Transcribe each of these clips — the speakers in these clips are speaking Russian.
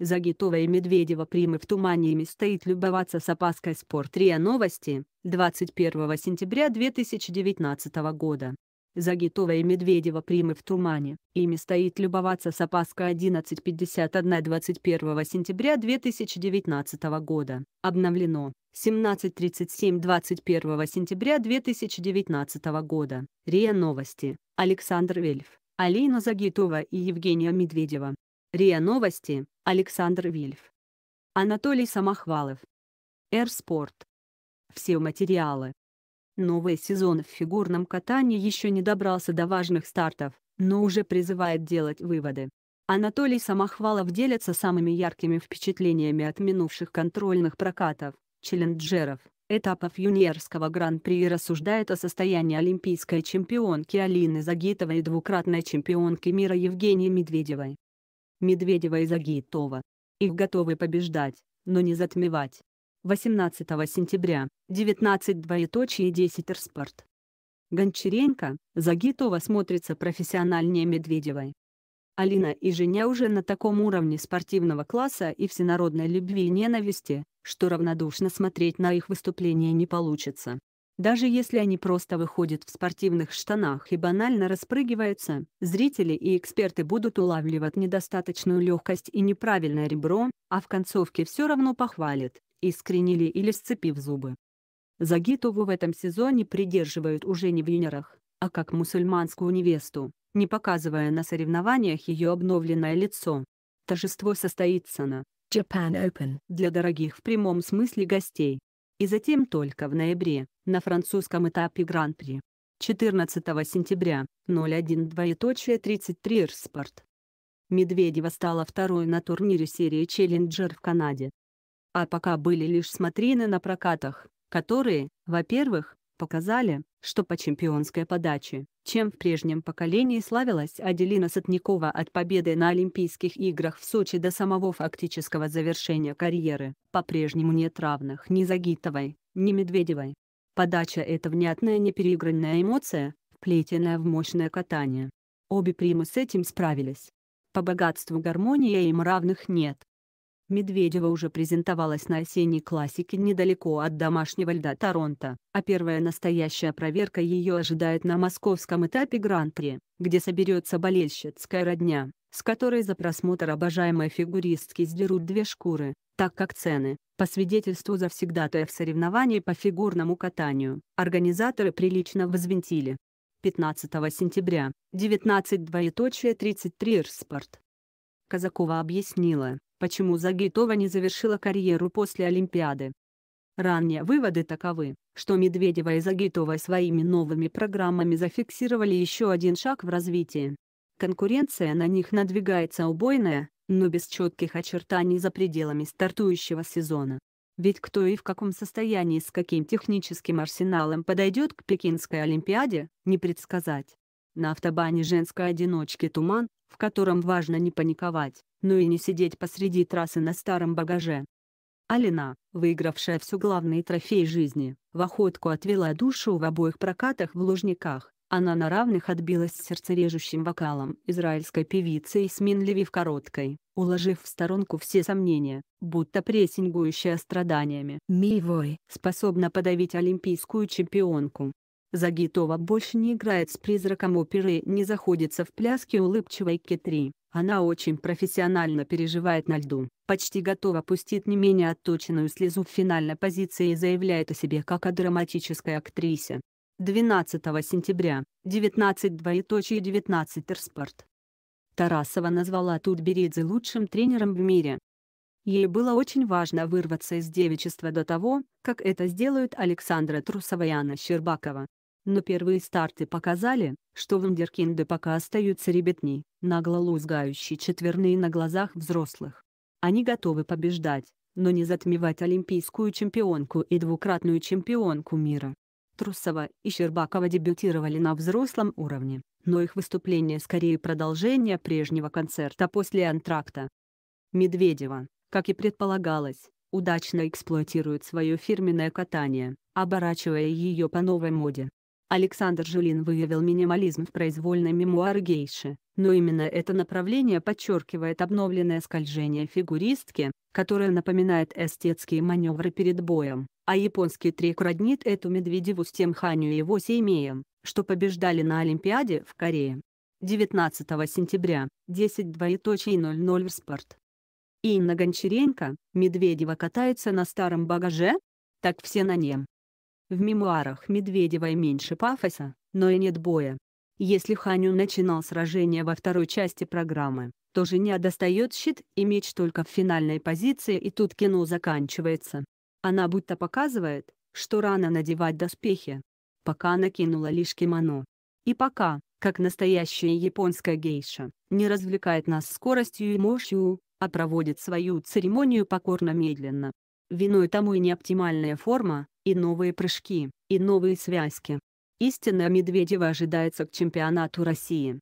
Загитова и Медведева примы в тумане ими стоит любоваться с опаской спорт РИА Новости, 21 сентября 2019 года. Загитова и Медведева примы в тумане, ими стоит любоваться с опаской 11.51 21 сентября 2019 года. Обновлено. 17.37 21 сентября 2019 года. РИА Новости. Александр Вельф, Алина Загитова и Евгения Медведева. РИА Новости, Александр Вильф. Анатолий Самохвалов. Эрспорт. Все материалы. Новый сезон в фигурном катании еще не добрался до важных стартов, но уже призывает делать выводы. Анатолий Самохвалов делится самыми яркими впечатлениями от минувших контрольных прокатов, челленджеров, этапов юниорского гран-при и рассуждает о состоянии олимпийской чемпионки Алины Загитовой и двукратной чемпионки мира Евгении Медведевой. Медведева и Загитова. Их готовы побеждать, но не затмевать. 18 сентября, 19 двоеточие 10 Эрспорт. Гончаренко, Загитова смотрится профессиональнее Медведевой. Алина и Женя уже на таком уровне спортивного класса и всенародной любви и ненависти, что равнодушно смотреть на их выступление не получится. Даже если они просто выходят в спортивных штанах и банально распрыгиваются, зрители и эксперты будут улавливать недостаточную легкость и неправильное ребро, а в концовке все равно похвалят, искренне ли или сцепив зубы. Загитову в этом сезоне придерживают уже не в юнерах, а как мусульманскую невесту, не показывая на соревнованиях ее обновленное лицо. Торжество состоится на Japan Open для дорогих в прямом смысле гостей и затем только в ноябре, на французском этапе Гран-при. 14 сентября, 01 РСпорт. Медведева стала второй на турнире серии «Челленджер» в Канаде. А пока были лишь смотрины на прокатах, которые, во-первых, показали, что по чемпионской подаче, чем в прежнем поколении славилась Аделина Сотникова от победы на Олимпийских играх в Сочи до самого фактического завершения карьеры, по-прежнему нет равных ни Загитовой, ни Медведевой. Подача – это внятная непереигранная эмоция, вплетенная в мощное катание. Обе примы с этим справились. По богатству гармонии им равных нет. Медведева уже презентовалась на осенней классике недалеко от домашнего льда Торонто, а первая настоящая проверка ее ожидает на московском этапе Гран-при, где соберется болельщицкая родня, с которой за просмотр обожаемой фигуристки сдерут две шкуры, так как цены, по свидетельству завсегдатаев соревнований по фигурному катанию, организаторы прилично возвинтили. 15 сентября, 19 РСпорт Казакова объяснила, почему Загитова не завершила карьеру после Олимпиады. Ранние выводы таковы, что Медведева и Загитова своими новыми программами зафиксировали еще один шаг в развитии. Конкуренция на них надвигается убойная, но без четких очертаний за пределами стартующего сезона. Ведь кто и в каком состоянии с каким техническим арсеналом подойдет к Пекинской Олимпиаде, не предсказать. На автобане женской одиночки «Туман», в котором важно не паниковать, но и не сидеть посреди трассы на старом багаже. Алина, выигравшая всю главный трофей жизни, в охотку отвела душу в обоих прокатах в Лужниках. Она на равных отбилась сердцережущим вокалом израильской певицы Исмин в Короткой, уложив в сторонку все сомнения, будто прессингующая страданиями Мивой способна подавить олимпийскую чемпионку. Загитова больше не играет с призраком оперы и не заходится в пляске улыбчивой Кетри. Она очень профессионально переживает на льду, почти готова пустить не менее отточенную слезу в финальной позиции и заявляет о себе как о драматической актрисе. 12 сентября, 19 двоеточие 19 Эрспорт. Тарасова назвала Тутберидзе лучшим тренером в мире. Ей было очень важно вырваться из девичества до того, как это сделают Александра Трусова и Анна Щербакова. Но первые старты показали, что вундеркинды пока остаются ребятни, нагло лузгающие четверные на глазах взрослых. Они готовы побеждать, но не затмевать олимпийскую чемпионку и двукратную чемпионку мира. Трусова и Щербакова дебютировали на взрослом уровне, но их выступление скорее продолжение прежнего концерта после антракта. Медведева, как и предполагалось, удачно эксплуатирует свое фирменное катание, оборачивая ее по новой моде. Александр Жилин выявил минимализм в произвольной мемуар гейши, но именно это направление подчеркивает обновленное скольжение фигуристки, которое напоминает эстетские маневры перед боем, а японский трик роднит эту Медведеву с тем Ханю и его семеем, что побеждали на Олимпиаде в Корее. 19 сентября, 10.00 в спорт. Инна Гончаренко, Медведева катается на старом багаже? Так все на нем. В мемуарах Медведева и меньше пафоса, но и нет боя. Если Ханю начинал сражение во второй части программы, то женя достает щит и меч только в финальной позиции и тут кино заканчивается. Она будто показывает, что рано надевать доспехи. Пока накинула лишь кимоно. И пока, как настоящая японская гейша, не развлекает нас скоростью и мощью, а проводит свою церемонию покорно-медленно, Виной тому и неоптимальная форма, и новые прыжки, и новые связки. Истинная Медведева ожидается к чемпионату России.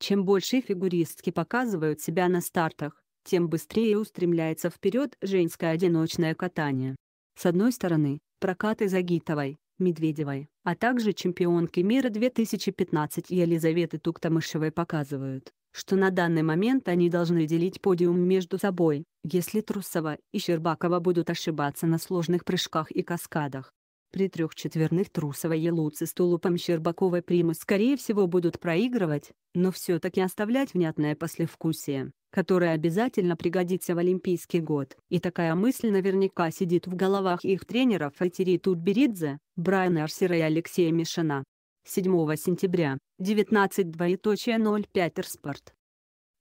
Чем больше фигуристки показывают себя на стартах, тем быстрее устремляется вперед женское одиночное катание. С одной стороны, прокаты Загитовой, Медведевой, а также чемпионки мира 2015 Елизаветы Туктамышевой показывают, что на данный момент они должны делить подиум между собой, если Трусова и Щербакова будут ошибаться на сложных прыжках и каскадах. При трех четверных Трусова и Луци с тулупом Щербаковой примы скорее всего будут проигрывать, но все-таки оставлять внятное послевкусие, которое обязательно пригодится в Олимпийский год. И такая мысль наверняка сидит в головах их тренеров Айтери Тутберидзе, Брайана Арсера и Алексея Мишина. 7 сентября 19.05 Эрспорт.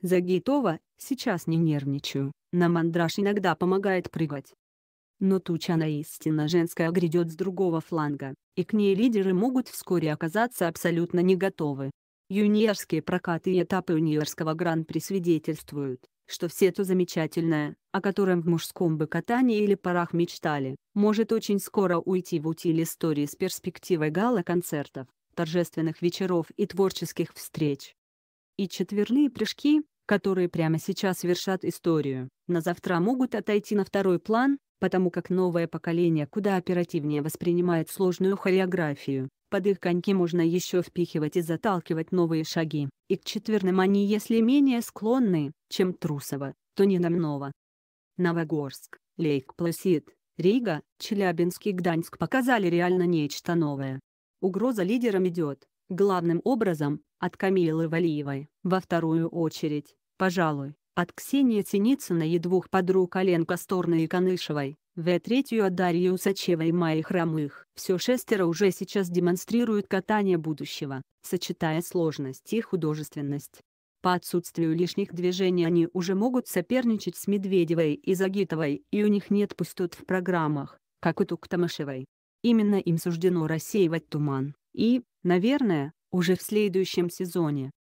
Загитова, сейчас не нервничаю, на мандраж иногда помогает прыгать. Но туча она истинно женская грядет с другого фланга, и к ней лидеры могут вскоре оказаться абсолютно не готовы. Юниорские прокаты и этапы юниорского гран-при свидетельствуют, что все то замечательное, о котором в мужском бы катании или парах мечтали, может очень скоро уйти в утиль истории с перспективой гала-концертов, торжественных вечеров и творческих встреч. И четверные прыжки, которые прямо сейчас вершат историю, на завтра могут отойти на второй план, потому как новое поколение куда оперативнее воспринимает сложную хореографию. Под их коньки можно еще впихивать и заталкивать новые шаги, и к четверным они если менее склонны, чем Трусова, то не намного. Новогорск, Лейк Пласид, Рига, Челябинск и Гданьск показали реально нечто новое. Угроза лидерам идет, главным образом, от Камилы Валиевой, во вторую очередь, пожалуй, от Ксении Синицыной и двух подруг Оленко Сторной и Канышевой, в третью от Дарьи Усачевой и Майи Хромых. Все шестеро уже сейчас демонстрируют катание будущего, сочетая сложность и художественность. По отсутствию лишних движений они уже могут соперничать с Медведевой и Загитовой и у них нет пустот в программах, как у Туктамышевой. Именно им суждено рассеивать туман. И, наверное, уже в следующем сезоне